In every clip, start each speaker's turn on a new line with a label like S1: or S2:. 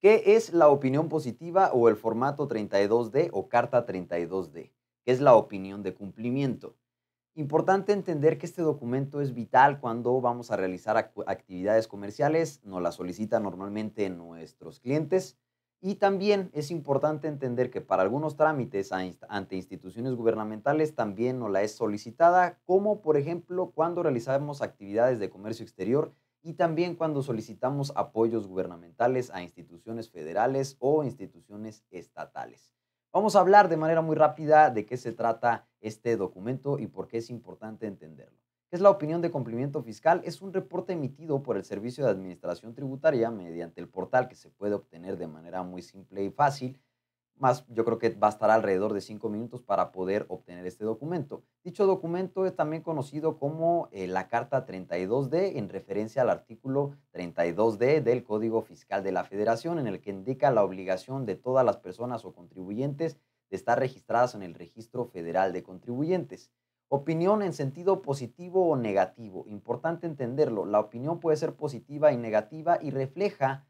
S1: ¿Qué es la opinión positiva o el formato 32D o carta 32D? ¿Qué es la opinión de cumplimiento? Importante entender que este documento es vital cuando vamos a realizar actividades comerciales, nos la solicitan normalmente nuestros clientes y también es importante entender que para algunos trámites ante instituciones gubernamentales también nos la es solicitada, como por ejemplo cuando realizamos actividades de comercio exterior y también cuando solicitamos apoyos gubernamentales a instituciones federales o instituciones estatales. Vamos a hablar de manera muy rápida de qué se trata este documento y por qué es importante entenderlo. ¿Qué es la opinión de cumplimiento fiscal? Es un reporte emitido por el Servicio de Administración Tributaria mediante el portal que se puede obtener de manera muy simple y fácil más yo creo que bastará alrededor de cinco minutos para poder obtener este documento. Dicho documento es también conocido como eh, la Carta 32D en referencia al artículo 32D del Código Fiscal de la Federación en el que indica la obligación de todas las personas o contribuyentes de estar registradas en el Registro Federal de Contribuyentes. Opinión en sentido positivo o negativo. Importante entenderlo. La opinión puede ser positiva y negativa y refleja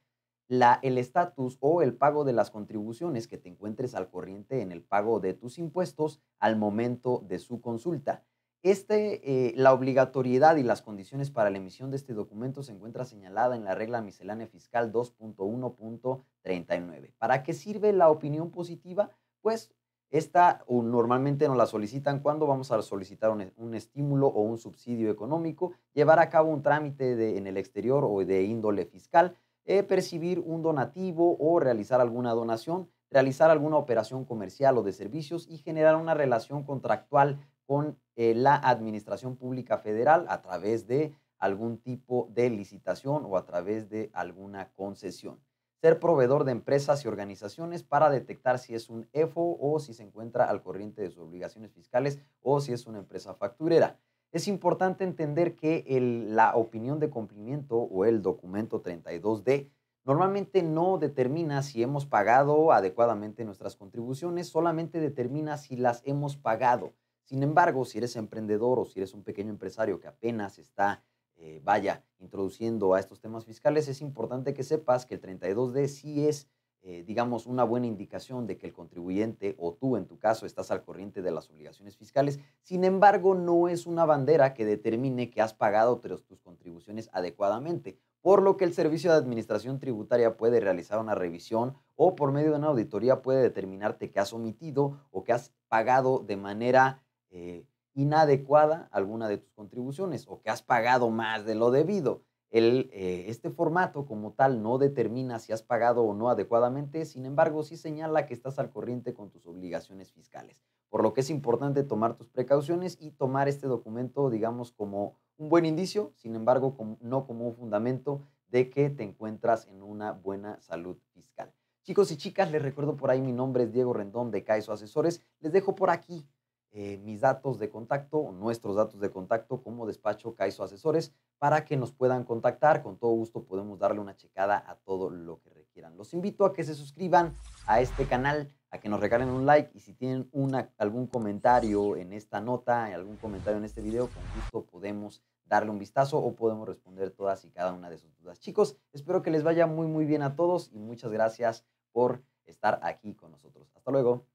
S1: la, el estatus o el pago de las contribuciones que te encuentres al corriente en el pago de tus impuestos al momento de su consulta. Este, eh, la obligatoriedad y las condiciones para la emisión de este documento se encuentra señalada en la regla miscelánea fiscal 2.1.39. ¿Para qué sirve la opinión positiva? Pues esta normalmente nos la solicitan cuando vamos a solicitar un, un, estímulo o un subsidio económico, llevar a cabo un trámite de, en el exterior o de índole fiscal, eh, percibir un donativo o realizar alguna donación, realizar alguna operación comercial o de servicios y generar una relación contractual con eh, la Administración Pública Federal a través de algún tipo de licitación o a través de alguna concesión. Ser proveedor de empresas y organizaciones para detectar si es un EFO o si se encuentra al corriente de sus obligaciones fiscales o si es una empresa facturera es importante entender que la opinión de cumplimiento o el documento 32D normalmente no determina si hemos pagado adecuadamente nuestras contribuciones, solamente determina si las hemos pagado. Sin embargo, si eres emprendedor o si eres un pequeño empresario que apenas está, eh, vaya, introduciendo a estos temas fiscales, es importante que sepas que el 32D sí es eh, digamos, una buena indicación de que el contribuyente o tú, en tu caso, estás al corriente de las obligaciones fiscales. Sin embargo, no es una bandera que determine que has pagado tus contribuciones adecuadamente, por lo que el Servicio de Administración Tributaria puede realizar una revisión o por medio de una auditoría puede determinarte que has omitido o que has pagado de manera... Eh, inadecuada alguna de tus contribuciones o que has pagado más de lo debido. El, eh, este formato como tal no determina si has pagado o no adecuadamente, sin embargo sí señala que estás al corriente con tus obligaciones fiscales, por lo que es importante tomar tus precauciones y tomar este documento, digamos, como un buen indicio, sin embargo no como un fundamento de que te encuentras en una buena salud fiscal. Chicos y chicas, les recuerdo por ahí mi nombre es Diego Rendón de Caeso Asesores. Les dejo por aquí eh, mis datos de contacto, nuestros datos de contacto como despacho Caizo Asesores para que nos puedan contactar. Con todo gusto podemos darle una checada a todo lo que requieran. Los invito a que se suscriban a este canal, a que nos regalen un like y si tienen algún comentario en esta nota, algún comentario en este video, con gusto podemos darle un vistazo o podemos responder todas y cada una de sus dudas. Chicos, espero que les vaya muy muy bien a todos y muchas gracias por estar aquí con nosotros. Hasta luego.